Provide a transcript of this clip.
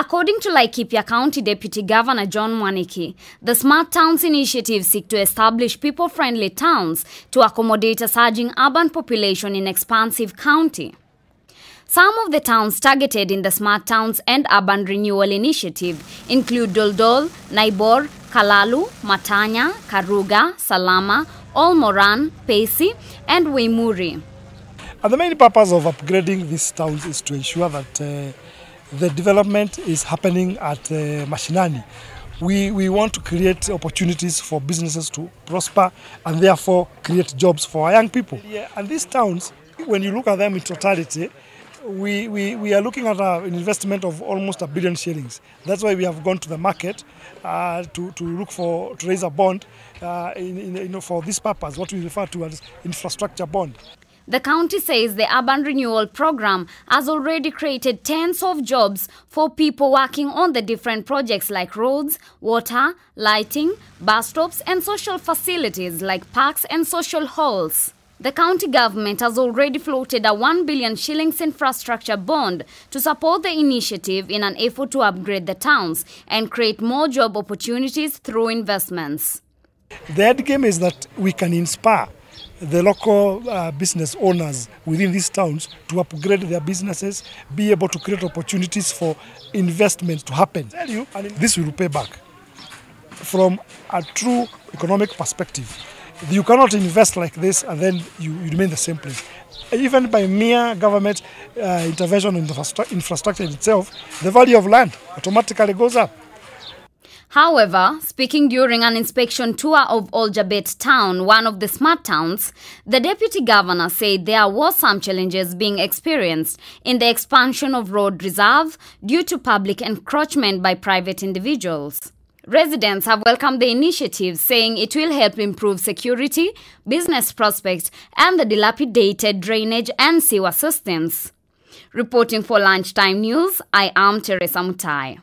According to Laikipia County Deputy Governor John Mwaniki, the Smart Towns initiative seeks to establish people-friendly towns to accommodate a surging urban population in expansive county. Some of the towns targeted in the Smart Towns and Urban Renewal Initiative include Doldol, Naibor, Kalalu, Matanya, Karuga, Salama, Olmoran, Pesi, and Waimuri. And the main purpose of upgrading these towns is to ensure that uh, the development is happening at uh, Mashinani. We, we want to create opportunities for businesses to prosper and therefore create jobs for our young people. Yeah, and these towns, when you look at them in totality, we, we, we are looking at an investment of almost a billion shillings. That's why we have gone to the market uh, to, to look for, to raise a bond uh, in, in, you know, for this purpose, what we refer to as infrastructure bond. The county says the urban renewal program has already created tens of jobs for people working on the different projects like roads, water, lighting, bus stops, and social facilities like parks and social halls. The county government has already floated a 1 billion shillings infrastructure bond to support the initiative in an effort to upgrade the towns and create more job opportunities through investments. The end game is that we can inspire the local uh, business owners within these towns to upgrade their businesses, be able to create opportunities for investment to happen. this will pay back from a true economic perspective. You cannot invest like this and then you, you remain the same place. Even by mere government uh, intervention in infrastructure itself, the value of land automatically goes up. However, speaking during an inspection tour of Oljabet town, one of the smart towns, the deputy governor said there were some challenges being experienced in the expansion of road reserve due to public encroachment by private individuals. Residents have welcomed the initiative, saying it will help improve security, business prospects, and the dilapidated drainage and sewer systems. Reporting for Lunchtime News, I am Teresa Mutai.